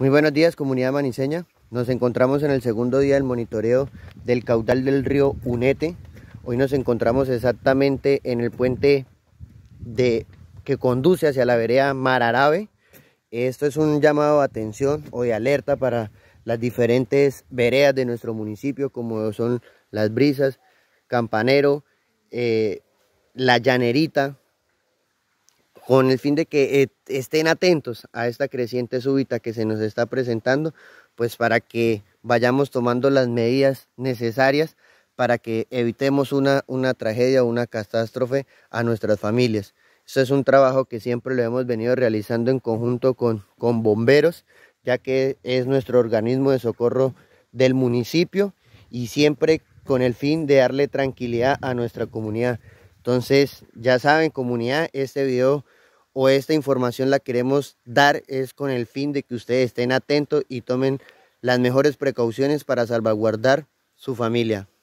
Muy buenos días comunidad maniseña, nos encontramos en el segundo día del monitoreo del caudal del río Unete. Hoy nos encontramos exactamente en el puente de, que conduce hacia la vereda Mararabe. Esto es un llamado de atención o de alerta para las diferentes veredas de nuestro municipio como son Las Brisas, Campanero, eh, La Llanerita, con el fin de que eh, estén atentos a esta creciente súbita que se nos está presentando, pues para que vayamos tomando las medidas necesarias para que evitemos una, tragedia o una catástrofe a nuestras familias. Eso es un trabajo que siempre lo hemos venido realizando en conjunto con, con bomberos, ya que es nuestro organismo de socorro del municipio y siempre con el fin de darle tranquilidad a nuestra comunidad. Entonces, ya saben, comunidad, este video o esta información la queremos dar es con el fin de que ustedes estén atentos y tomen las mejores precauciones para salvaguardar su familia.